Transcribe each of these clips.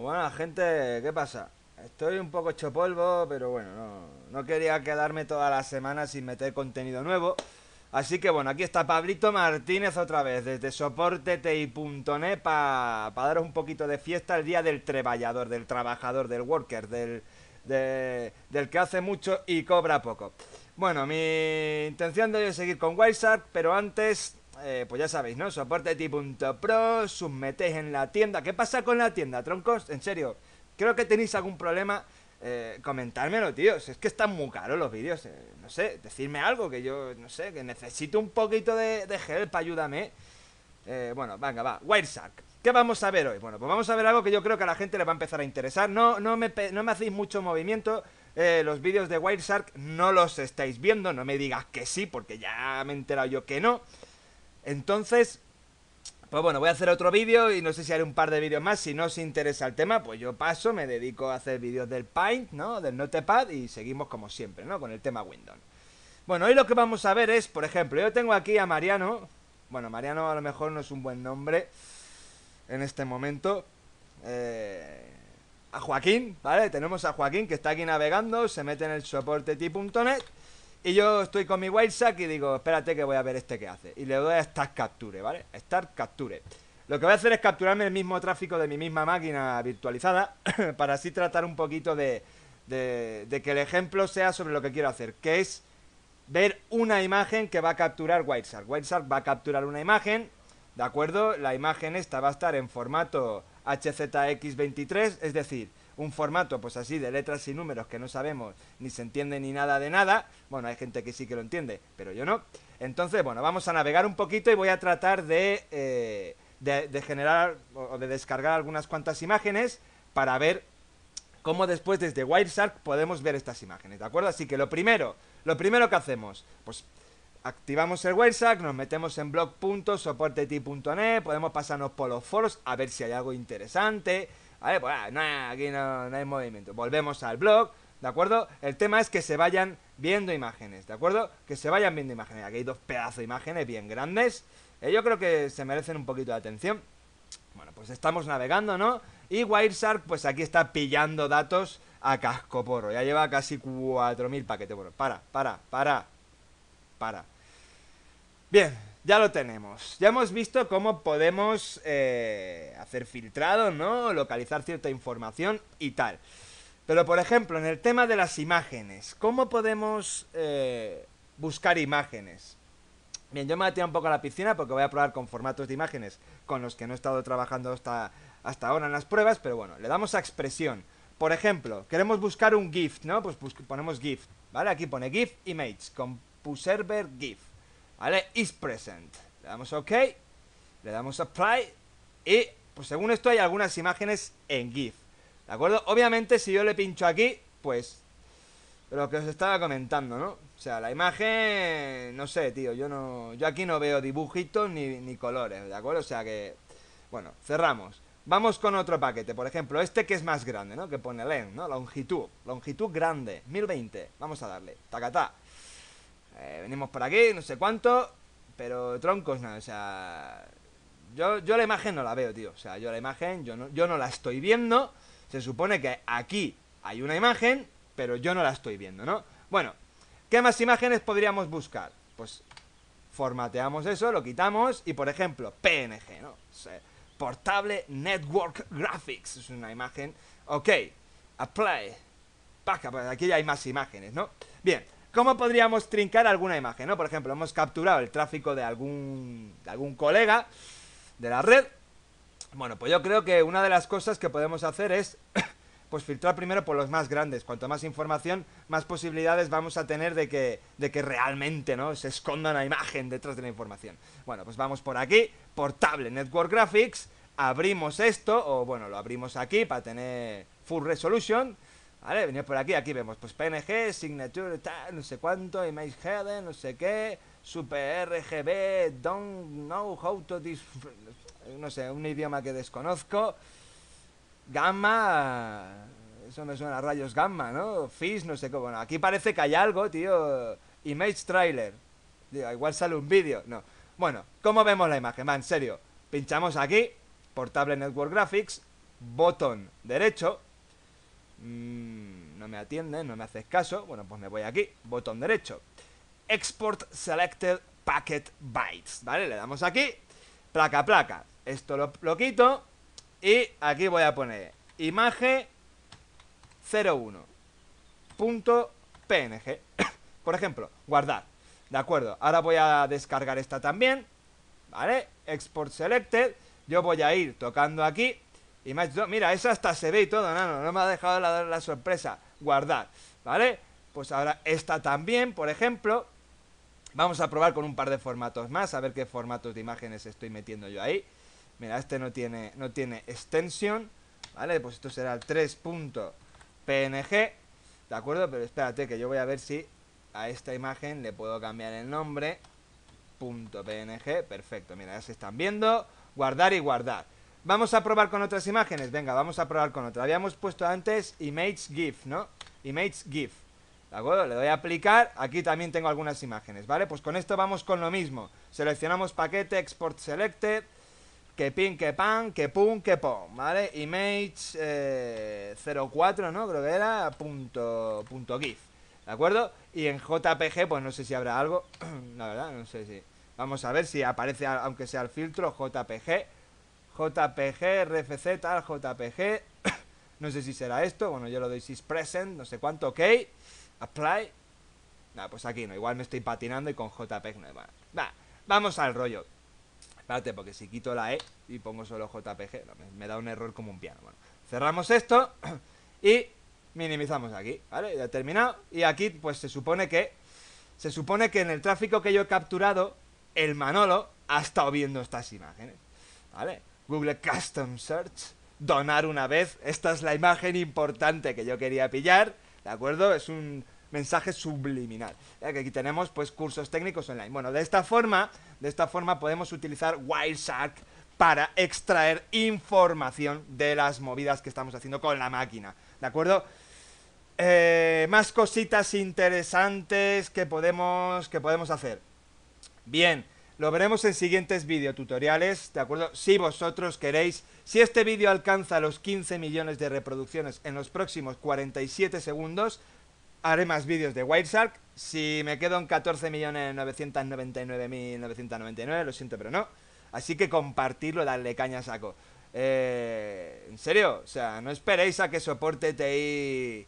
Pues bueno, gente, ¿qué pasa? Estoy un poco hecho polvo, pero bueno, no, quería quedarme toda la semana sin meter contenido nuevo. Así que bueno, aquí está Pablito Martínez otra vez, desde soportetei.net para daros un poquito de fiesta el día del treballador, del trabajador, del worker, del, del que hace mucho y cobra poco. Bueno, mi intención de hoy es seguir con Wildshark, pero antes eh, pues ya sabéis, ¿no? Soporte Pro, Submetéis en la tienda. ¿Qué pasa con la tienda, troncos? En serio, creo que tenéis algún problema. Eh, comentármelo, tíos. Es que están muy caros los vídeos. Eh, no sé, decirme algo que yo, no sé, que necesito un poquito de, help, ayúdame. Eh, bueno, venga, va. Wireshark. ¿Qué vamos a ver hoy? Bueno, pues vamos a ver algo que yo creo que a la gente le va a empezar a interesar. No, no, me, no me hacéis mucho movimiento. los vídeos de Wireshark no los estáis viendo. No me digas que sí, porque ya me he enterado yo que no. Entonces, pues bueno, voy a hacer otro vídeo y no sé si haré un par de vídeos más. Si no os interesa el tema, pues yo paso, me dedico a hacer vídeos del Paint, ¿no? Del Notepad y seguimos como siempre, ¿no? Con el tema Windows. Bueno, hoy lo que vamos a ver es, por ejemplo, yo tengo aquí a Mariano. Bueno, Mariano a lo mejor no es un buen nombre en este momento. Eh, a Joaquín, ¿vale? Tenemos a Joaquín que está aquí navegando, se mete en el soporte t.net y yo estoy con mi Wildsack y digo, espérate que voy a ver este que hace. Y le doy a Start Capture, ¿vale? Start Capture. Lo que voy a hacer es capturarme el mismo tráfico de mi misma máquina virtualizada para así tratar un poquito de, que el ejemplo sea sobre lo que quiero hacer, que es ver una imagen que va a capturar Whiteshark. Whiteshark va a capturar una imagen, ¿de acuerdo? La imagen esta va a estar en formato HZX23, es decir, un formato pues así de letras y números que no sabemos ni se entiende ni nada de nada. Bueno, hay gente que sí que lo entiende, pero yo no. Entonces, bueno, vamos a navegar un poquito y voy a tratar de, eh, de, generar o de descargar algunas cuantas imágenes para ver cómo después desde Wireshark podemos ver estas imágenes, ¿de acuerdo? Así que lo primero, lo primero que hacemos, pues activamos el Wireshark, nos metemos en blog.soportet.net, podemos pasarnos por los foros a ver si hay algo interesante, ¿Vale? Pues ah, aquí no, hay movimiento. Volvemos al blog, ¿de acuerdo? El tema es que se vayan viendo imágenes, ¿de acuerdo? Que se vayan viendo imágenes. Aquí hay dos pedazos de imágenes bien grandes. Eh, yo creo que se merecen un poquito de atención. Bueno, pues estamos navegando, ¿no? Y Wireshark, pues aquí está pillando datos a casco porro Ya lleva casi 4.000 paquetes. para, para, para, para. Bien, ya lo tenemos. Ya hemos visto cómo podemos eh, hacer filtrado, ¿no? Localizar cierta información y tal. Pero por ejemplo, en el tema de las imágenes, ¿cómo podemos eh, buscar imágenes? Bien, yo me voy un poco a la piscina porque voy a probar con formatos de imágenes con los que no he estado trabajando hasta, hasta ahora en las pruebas, pero bueno, le damos a expresión. Por ejemplo, queremos buscar un GIF, ¿no? Pues ponemos GIF, ¿vale? Aquí pone GIF Image, Compuserver GIF. ¿Vale? Is present. Le damos OK. Le damos apply. Y pues según esto hay algunas imágenes en GIF. ¿De acuerdo? Obviamente si yo le pincho aquí, pues... Lo que os estaba comentando, ¿no? O sea, la imagen... No sé, tío. Yo no yo aquí no veo dibujitos ni, colores. ¿De acuerdo? O sea que... Bueno, cerramos. Vamos con otro paquete, por ejemplo, este que es más grande, ¿no? Que pone Length, ¿no? Longitud, longitud grande, 1020. Vamos a darle, tacatá. Eh, venimos por aquí, no sé cuánto, pero troncos, no, o sea, yo, yo la imagen no la veo, tío, o sea, yo la imagen, yo no, yo no la estoy viendo, se supone que aquí hay una imagen, pero yo no la estoy viendo, ¿no? Bueno, ¿qué más imágenes podríamos buscar? Pues formateamos eso, lo quitamos y, por ejemplo, PNG, ¿no? Portable Network Graphics es una imagen. Ok, apply. Paca, pues aquí ya hay más imágenes, ¿no? Bien, ¿Cómo podríamos trincar alguna imagen? Por ejemplo, hemos capturado el tráfico de algún, algún colega de la red. Bueno, pues yo creo que una de las cosas que podemos hacer es pues filtrar primero por los más grandes. Cuanto más información, más posibilidades vamos a tener de que, de que realmente ¿no? se esconda una imagen detrás de la información. Bueno, pues vamos por aquí, portable Network Graphics, abrimos esto, o bueno, lo abrimos aquí para tener full resolution Vale, venía por aquí, aquí vemos, pues PNG, Signature, tal, no sé cuánto, Image Header, no sé qué, Super RGB, Don't Know How to dis no sé, un idioma que desconozco, Gamma, eso me suena a rayos Gamma, ¿no? Fizz, no sé qué, bueno, aquí parece que hay algo, tío, Image Trailer, Digo, igual sale un vídeo, no. Bueno, ¿cómo vemos la imagen? Va, en serio, pinchamos aquí, Portable Network Graphics, botón derecho, Mm, no me atiende, no me haces caso. Bueno, pues me voy aquí, botón derecho. Export Selected Packet Bytes, ¿vale? Le damos aquí, placa, placa. Esto lo, lo quito y aquí voy a poner imagen 01.png. Por ejemplo, guardar. De acuerdo, ahora voy a descargar esta también, ¿vale? Export Selected. Yo voy a ir tocando aquí mira, esa hasta se ve y todo, no, me ha dejado la, sorpresa. Guardar, ¿vale? Pues ahora esta también, por ejemplo. Vamos a probar con un par de formatos más, a ver qué formatos de imágenes estoy metiendo yo ahí. Mira, este no tiene, no tiene extensión, ¿vale? Pues esto será el 3.png, ¿de acuerdo? Pero espérate que yo voy a ver si a esta imagen le puedo cambiar el nombre. .png, perfecto, mira, ya se están viendo. Guardar y guardar. Vamos a probar con otras imágenes. Venga, vamos a probar con otra. Habíamos puesto antes Image GIF, ¿no? Image GIF. ¿De acuerdo? Le voy a aplicar. Aquí también tengo algunas imágenes, ¿vale? Pues con esto vamos con lo mismo. Seleccionamos paquete, export selected. Que pin, que pan, que pum, que pom ¿vale? Image 04, eh, ¿no? Creo que era punto GIF. ¿De acuerdo? Y en JPG, pues no sé si habrá algo. La verdad, no sé si. Vamos a ver si aparece, aunque sea el filtro, JPG. JPG, RFC, tal, JPG. no sé si será esto. Bueno, yo lo doy si es present, no sé cuánto, ok. Apply. Nada, pues aquí no. Igual me estoy patinando y con JPG no. Va, vamos al rollo. Espérate, porque si quito la E y pongo solo JPG, me, da un error como un piano. Bueno, cerramos esto y minimizamos aquí, ¿vale? Ya terminado. Y aquí, pues se supone que. Se supone que en el tráfico que yo he capturado, el Manolo ha estado viendo estas imágenes. ¿Vale? Google Custom Search, donar una vez. Esta es la imagen importante que yo quería pillar, ¿de acuerdo? Es un mensaje subliminal. que aquí tenemos pues cursos técnicos online. Bueno, de esta forma, de esta forma podemos utilizar Wireshark para extraer información de las movidas que estamos haciendo con la máquina, ¿de acuerdo? Eh, más cositas interesantes que podemos que podemos hacer. Bien, lo veremos en siguientes videotutoriales, ¿de acuerdo? Si vosotros queréis, si este vídeo alcanza los 15 millones de reproducciones en los próximos 47 segundos, haré más vídeos de White Si me quedo en 14.999.999, lo siento, pero no. Así que compartirlo, darle caña a saco. Eh, en serio, o sea, no esperéis a que soporte TI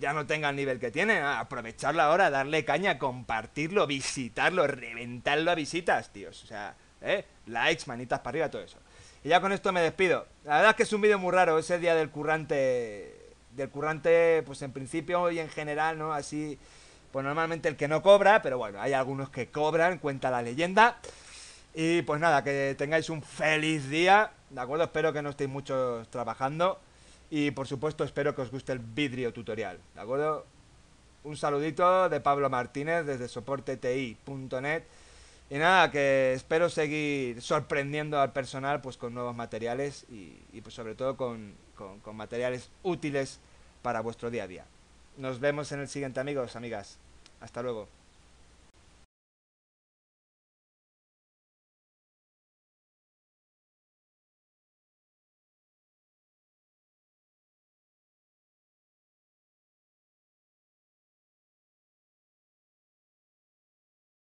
ya no tenga el nivel que tiene, aprovecharlo ahora, darle caña, compartirlo, visitarlo, reventarlo a visitas, tíos. O sea, ¿eh? likes, manitas para arriba, todo eso. Y ya con esto me despido. La verdad es que es un vídeo muy raro, ese día del currante. Del currante, pues en principio y en general, ¿no? Así, pues normalmente el que no cobra, pero bueno, hay algunos que cobran, cuenta la leyenda. Y pues nada, que tengáis un feliz día, ¿de acuerdo? Espero que no estéis muchos trabajando. Y por supuesto espero que os guste el vidrio tutorial, ¿de acuerdo? Un saludito de Pablo Martínez desde soporteti.net. Y nada, que espero seguir sorprendiendo al personal pues con nuevos materiales y, pues sobre todo con materiales útiles para vuestro día a día. Nos vemos en el siguiente amigos, amigas. Hasta luego.